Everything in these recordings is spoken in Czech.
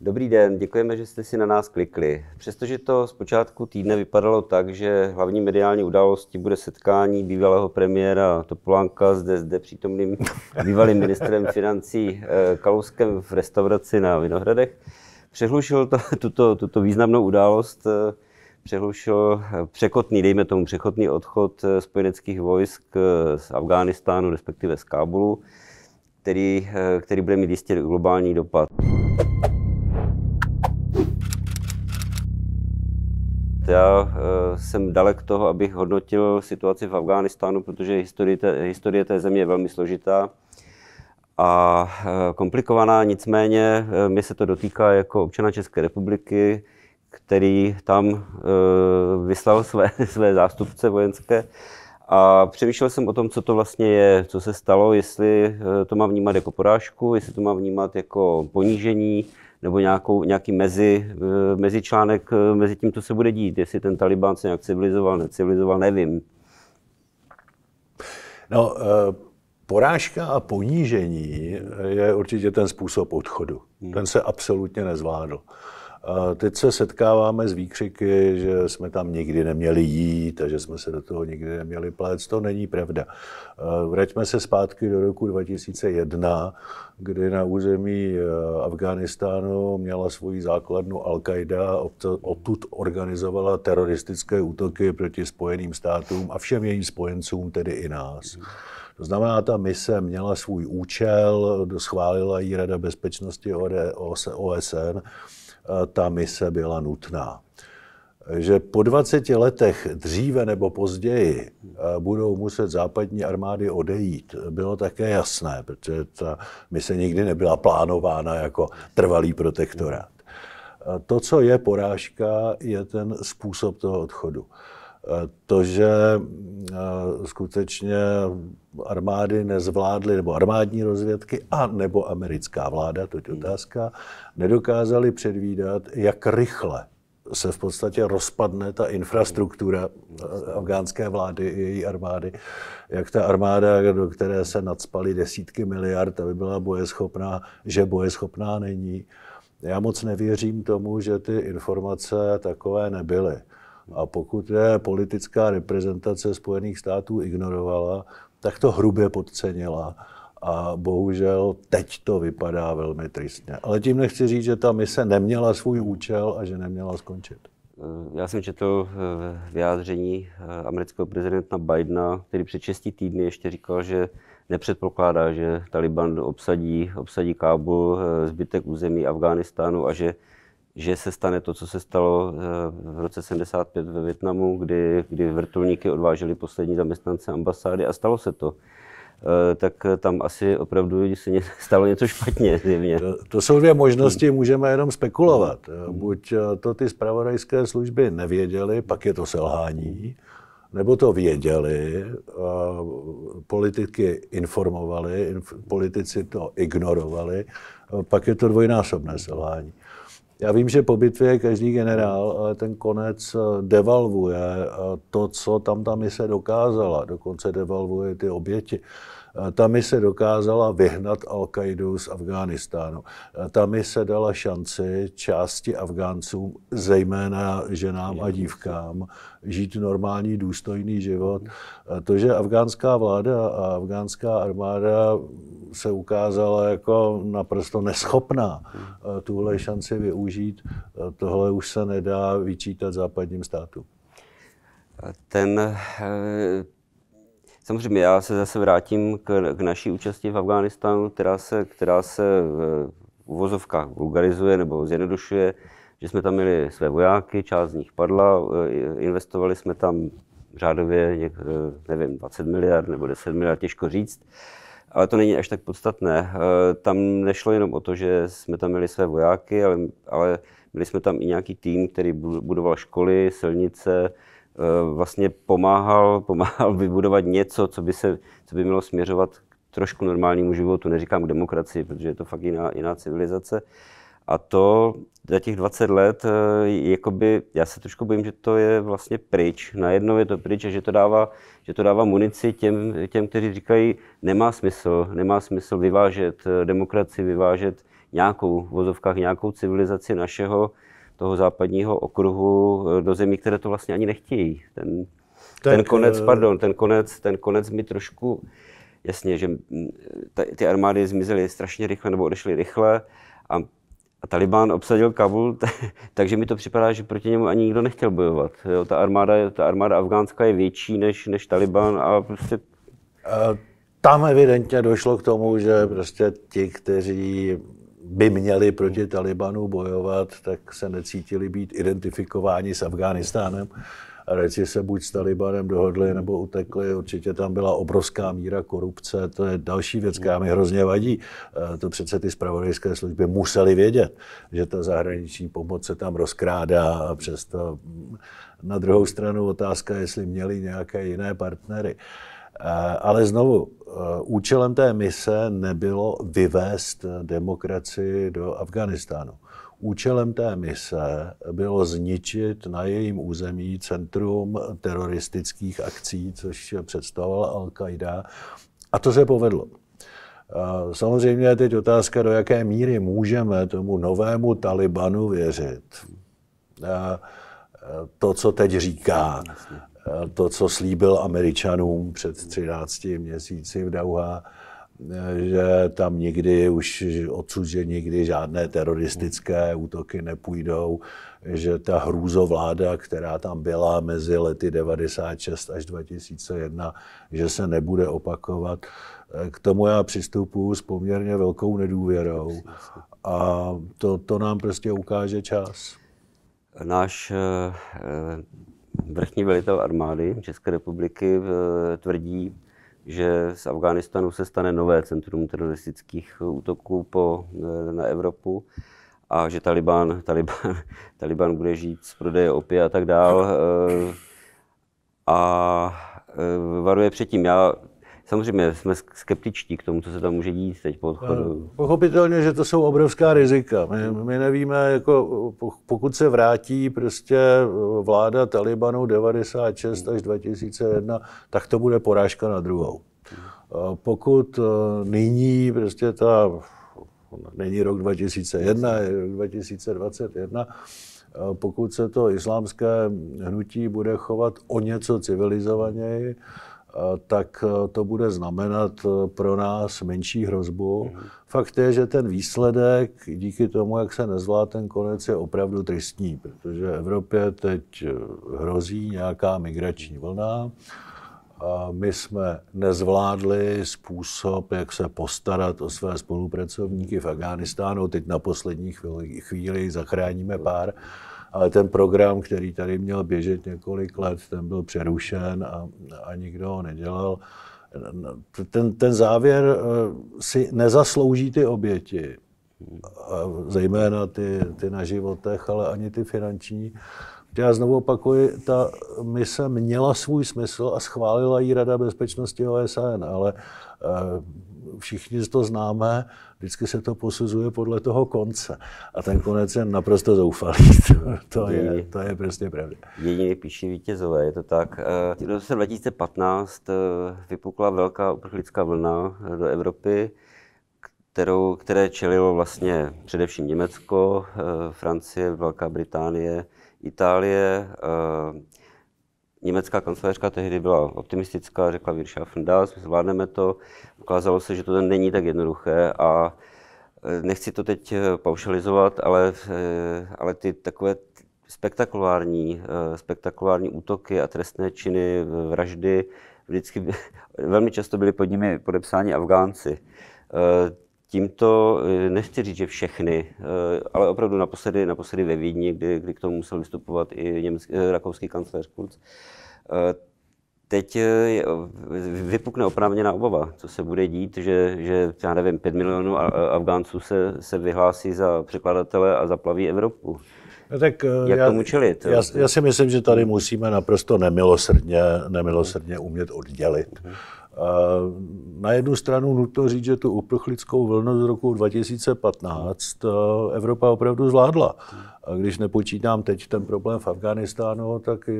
Dobrý den, děkujeme, že jste si na nás klikli. Přestože to z počátku týdne vypadalo tak, že hlavní mediální událostí bude setkání bývalého premiéra Topolánka zde, zde přítomným bývalým ministrem financí eh, Kalouskem v restauraci na Vinohradech, přehlušil to, tuto, tuto významnou událost, eh, přehlušil eh, překotný, dejme tomu překotný odchod spojeneckých vojsk z Afghánistánu, respektive z Kábulu, který, který bude mít jistě globální dopad. Já eh, jsem dalek toho, abych hodnotil situaci v Afghánistánu, protože historie té, historie té země je velmi složitá a eh, komplikovaná, nicméně eh, mě se to dotýká jako občana České republiky, který tam vyslal své, své zástupce vojenské. A přemýšlel jsem o tom, co to vlastně je, co se stalo, jestli to má vnímat jako porážku, jestli to má vnímat jako ponížení, nebo nějakou, nějaký mezi, eh, mezičlánek eh, mezi tím, co se bude dít, jestli ten Taliban se nějak civilizoval, necivilizoval, nevím. No, eh, porážka a ponížení je určitě ten způsob odchodu. Hmm. Ten se absolutně nezvládl. Teď se setkáváme s výkřiky, že jsme tam nikdy neměli jít a že jsme se do toho nikdy neměli plést. To není pravda. Vraťme se zpátky do roku 2001, kdy na území e, Afghánistánu měla svoji základnu Al-Qaida, odtud organizovala teroristické útoky proti Spojeným státům a všem jejím spojencům, tedy i nás. To znamená, ta mise měla svůj účel, schválila ji Rada bezpečnosti OSN, ta mise byla nutná. Že po 20 letech dříve nebo později budou muset západní armády odejít, bylo také jasné, protože ta mise nikdy nebyla plánována jako trvalý protektorát. To, co je porážka, je ten způsob toho odchodu. To, že eh, skutečně armády nezvládly, nebo armádní rozvědky, a nebo americká vláda, to je hmm. otázka, nedokázali předvídat, jak rychle se v podstatě rozpadne ta infrastruktura eh, afgánské vlády i její armády. Jak ta armáda, do které se nadspaly desítky miliard, aby byla bojeschopná, že bojeschopná není. Já moc nevěřím tomu, že ty informace takové nebyly. A pokud je politická reprezentace Spojených států ignorovala, tak to hrubě podcenila. A bohužel teď to vypadá velmi tristně. Ale tím nechci říct, že ta mise neměla svůj účel a že neměla skončit. Já jsem četl eh, vyjádření eh, amerického prezidenta Bidena, který před 6 týdny ještě říkal, že nepředpokládá, že Taliban obsadí, obsadí Kábul, eh, zbytek území Afghánistánu a že že se stane to, co se stalo eh, v roce 75 ve Větnamu, kdy, kdy vrtulníky odvážely poslední zaměstnance ambasády a stalo se to eh, tak tam asi opravdu se stalo něco špatně zjevně. To, to jsou dvě možnosti, hmm. můžeme jenom spekulovat. Hmm. Eh, buď to ty zpravodajské služby nevěděly, pak je to selhání, nebo to věděli, politiky informovali, politici to ignorovali, pak je to dvojnásobné selhání. Já vím, že po bitvě je každý generál, ale ten konec eh, devalvuje eh, to, co tam ta mise dokázala. Dokonce devalvuje ty oběti. Ta mise dokázala vyhnat Al-Qaidu z Afghánistánu. Ta mise dala šanci části Afgáncům, zejména ženám a dívkám, žít normální, důstojný život. To, že afgánská vláda a afgánská armáda se ukázala jako naprosto neschopná tuhle šanci využít, tohle už se nedá vyčítat západním státům. Ten eh, Samozřejmě já se zase vrátím k, k naší účasti v Afghánistánu, která se, která se eh, v uvozovkách vulgarizuje nebo zjednodušuje, že jsme tam měli své vojáky, část z nich padla, eh, investovali jsme tam řádově, něk, eh, nevím, 20 miliard nebo 10 miliard, těžko říct. Ale to není až tak podstatné. Tam nešlo jenom o to, že jsme tam měli své vojáky, ale, ale měli jsme tam i nějaký tým, který budoval školy, silnice, Eh, vlastně pomáhal, pomáhal vybudovat něco, co by, se, co by mělo směřovat k trošku normálnímu životu, neříkám k demokracii, protože je to fakt jiná, jiná civilizace. A to za těch 20 let, eh, jakoby, já se trošku bojím, že to je vlastně pryč. Najednou je to pryč a že to dává, že to dává munici těm, těm, kteří říkají, nemá smysl, nemá smysl vyvážet eh, demokracii, vyvážet nějakou, v vozovkách nějakou civilizaci našeho, toho západního okruhu eh, do zemí, které to vlastně ani nechtějí. Ten, tak, ten konec, eh, pardon, ten konec, ten konec mi trošku, jasně, že mm, ta, ty armády zmizely strašně rychle nebo odešly rychle a, a Taliban obsadil Kabul, t- takže mi to připadá, že proti němu ani nikdo nechtěl bojovat. Jo, ta, armáda, ta armáda afgánská je větší než, než Taliban a prostě... A eh, tam evidentně došlo k tomu, že prostě ti, kteří by měli proti Talibanu bojovat, tak se necítili být identifikováni s Afghánistánem. Reci se buď s Talibanem dohodli nebo utekli. Určitě tam byla obrovská míra korupce. To je další věc, která mi hrozně vadí. E, to přece ty zpravodajské služby museli vědět, že ta zahraniční pomoc se tam rozkrádá a přesto mm, na druhou stranu otázka, jestli měli nějaké jiné partnery. Uh, Eh, ale znovu, eh, účelem té mise nebylo vyvést demokracii do Afganistánu. Účelem té mise bylo zničit na jejím území centrum teroristických akcí, což představovala Al-Qaida. A to se povedlo. Eh, samozřejmě je teď otázka, do jaké míry můžeme tomu novému Talibanu věřit. To, co teď říká. Eh, to, co slíbil Američanům před 13 měsíci v Dauha, eh, že tam nikdy už odsud, že nikdy žádné teroristické útoky nepůjdou, že ta hrůzovláda, která tam byla mezi lety 96 až 2001, že se nebude opakovat. Eh, k tomu já přistupuji s poměrně velkou nedůvěrou a to, to nám prostě ukáže čas. Náš vrchní velitel armády České republiky eh, tvrdí, že z Afghánistánu se stane nové centrum teroristických útoků po, eh, na Evropu a že Taliban, Taliban, Taliban bude žít z prodeje opy a tak dál. Eh, a varuje předtím. Já samozřejmě jsme skeptičtí k tomu, co se tam může dít teď po odchodu. Eh, pochopitelně, že to jsou obrovská rizika. My, my nevíme, jako, pokud se vrátí prostě eh, vláda Talibanu 96 až 2001, tak to bude porážka na druhou. Eh, pokud nyní prostě ta, není rok 2001, je rok 2021, pokud se to islámské hnutí bude chovat o něco civilizovaněji, Eh, tak eh, to bude znamenat eh, pro nás menší hrozbu. Mm-hmm. Fakt je, že ten výsledek díky tomu, jak se nezvlá ten konec, je opravdu tristní, protože Evropě teď hrozí nějaká migrační vlna. A my jsme nezvládli způsob, jak se postarat o své spolupracovníky v Afganistánu. Teď na poslední chvíli, chvíli zachráníme pár. Mm-hmm ale ten program, který tady měl běžet několik let, ten byl přerušen a, a nikdo ho nedělal. Ten, ten závěr eh, si nezaslouží ty oběti, eh, zejména ty, ty na životech, ale ani ty finanční. Já znovu opakuji, ta mise měla svůj smysl a schválila ji Rada bezpečnosti OSN, ale eh, všichni to známe, vždycky se to posuzuje podle toho konce. A ten konec je naprosto zoufalý. To, to, je, to je prostě pravda. Jedině píší vítězové, je to tak. Eh, v roce 2015 eh, vypukla velká uprchlická vlna eh, do Evropy, kterou, které čelilo vlastně především Německo, Francie, Velká Británie, Itálie, Německá kancelářka tehdy byla optimistická, řekla wir schaffen das, my zvládneme to. Ukázalo se, že to není tak jednoduché a e, nechci to teď e, paušalizovat, ale, e, ale ty takové spektakulární, spektakulární útoky a trestné činy, vraždy, vždycky, velmi často byli pod nimi podepsáni Afgánci. Tímto eh, nechci říct, že všechny, eh, ale opravdu naposledy, naposledy ve Vídni, kdy, kdy k tomu musel vystupovat i německý, eh, rakouský kancléř Kurz, teď je, vypukne oprávněná obava, co se bude dít, že, že já nevím, 5 milionů Afgánců se, se vyhlásí za překladatele a zaplaví Evropu. No tak Jak já, tomu čelit? Já, já si myslím, že tady musíme naprosto nemilosrdně, nemilosrdně umět oddělit mhm. Na jednu stranu nutno říct, že tu uprchlickou vlnu z roku 2015 eh, Evropa opravdu zvládla. A když nepočítám teď ten problém v Afganistánu, tak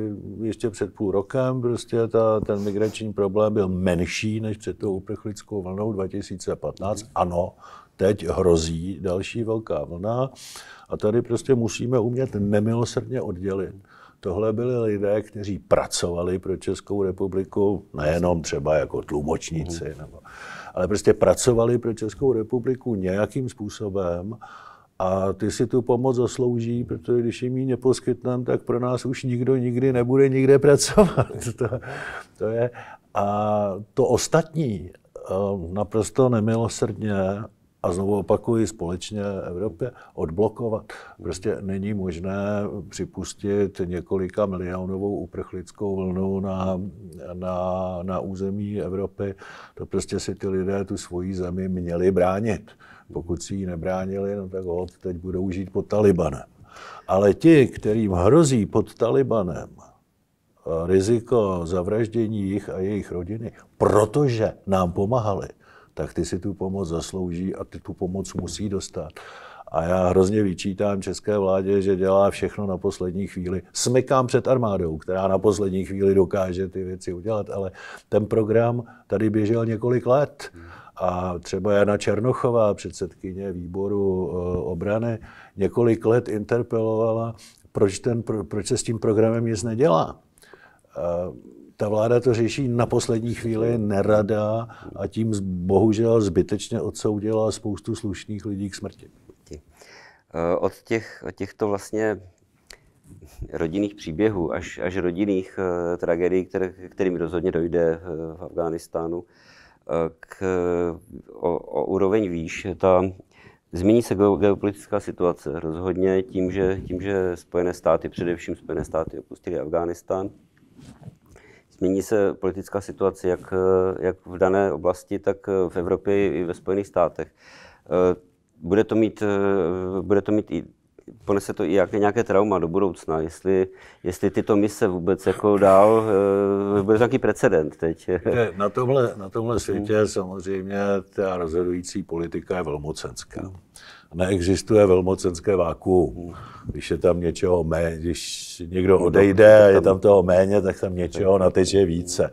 ještě před půl rokem prostě ta, ten migrační problém byl menší než před tou uprchlickou vlnou 2015. Ano, teď hrozí další velká vlna a tady prostě musíme umět nemilosrdně oddělit Tohle byli lidé, kteří pracovali pro Českou republiku, nejenom třeba jako tlumočníci, mhm. nebo, ale prostě pracovali pro Českou republiku nějakým způsobem a ty si tu pomoc zaslouží, protože když jim ji neposkytneme, tak pro nás už nikdo nikdy nebude nikde pracovat. To, to je. A to ostatní eh, naprosto nemilosrdně a znovu opakuji, společně Evropě odblokovat. Prostě není možné připustit několika milionovou uprchlickou vlnu na, na, na území Evropy. To prostě si ty lidé tu svoji zemi měli bránit. Pokud si ji nebránili, no tak hod, teď budou žít pod Talibanem. Ale ti, kterým hrozí pod Talibanem eh, riziko zavraždění jich a jejich rodiny, protože nám pomáhali, tak ty si tu pomoc zaslouží a ty tu pomoc musí dostat. A já hrozně vyčítám české vládě, že dělá všechno na poslední chvíli. Smykám před armádou, která na poslední chvíli dokáže ty věci udělat, ale ten program tady běžel několik let. A třeba Jana Černochová, předsedkyně výboru eh, obrany, několik let interpelovala, proč, ten, proč se s tím programem nic nedělá. Eh, ta vláda to řeší na poslední chvíli nerada a tím bohužel zbytečně odsoudila spoustu slušných lidí k smrti. Eh, od, těch, od těchto vlastně rodinných příběhů až, až rodinných eh, tragédií, které, kterým rozhodně dojde eh, v Afghánistánu, k, o, o úroveň výš. Ta, změní se geopolitická situace rozhodně tím že, tím, že Spojené státy, především Spojené státy, opustili Afghánistán. Mění se politická situace jak, eh, jak v dané oblasti, tak eh, v Evropě i ve Spojených státech. Eh, bude to mít, bude to mít i ponese to i jaké, nějaké trauma do budoucna, jestli, jestli tyto mise vůbec jako dál, eh, bude to nějaký precedent teď. Na tomhle, na tomhle mhm. světě samozřejmě ta rozhodující politika je velmocenská. Mhm. Neexistuje velmocenské vákuum. Mhm. Když je tam něčeho méně, když někdo odejde a je tam toho méně, tak tam něčeho nateče více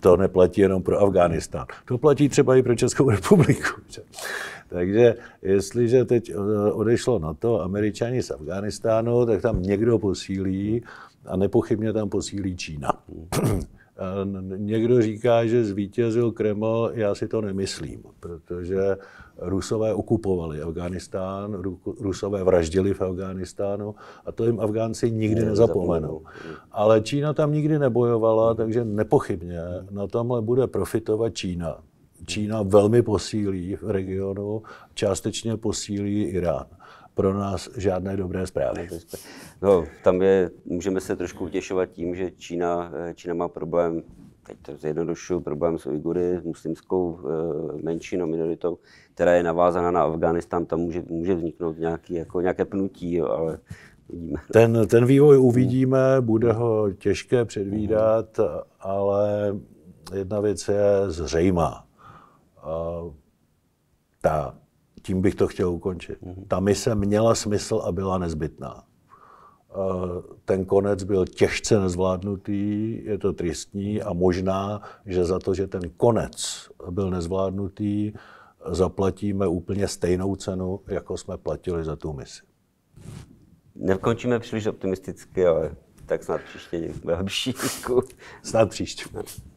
to neplatí jenom pro Afghánistán. To platí třeba i pro Českou republiku. Takže jestliže teď eh, odešlo na to američani z Afghánistánu, tak tam někdo posílí a nepochybně tam posílí Čína. Někdo říká, že zvítězil Kreml, já si to nemyslím, protože Rusové okupovali Afghánistán, Rusové vraždili v Afghánistánu a to jim Afgánci nikdy nezapomenou. Ale Čína tam nikdy nebojovala, takže nepochybně na tomhle bude profitovat Čína. Čína velmi posílí v regionu, částečně posílí Irán pro nás žádné dobré zprávy. No, tam je, můžeme se trošku utěšovat tím, že Čína, eh, Čína má problém, teď to zjednodušu, problém s Ujgury, s muslimskou eh, menšinou, minoritou, která je navázaná na Afghánistán, tam může, může vzniknout nějaký, jako nějaké pnutí, jo, ale uvidíme. Ten, ten vývoj uvidíme, bude ho těžké předvídat, ale jedna věc je zřejmá. Ta tím bych to chtěl ukončit. Mhm. Ta mise měla smysl a byla nezbytná. Eh, ten konec byl těžce nezvládnutý, je to tristní a možná, že za to, že ten konec byl nezvládnutý, zaplatíme úplně stejnou cenu, jako jsme platili za tu misi. Nekončíme příliš optimisticky, ale tak snad příště bude lepší. snad příště.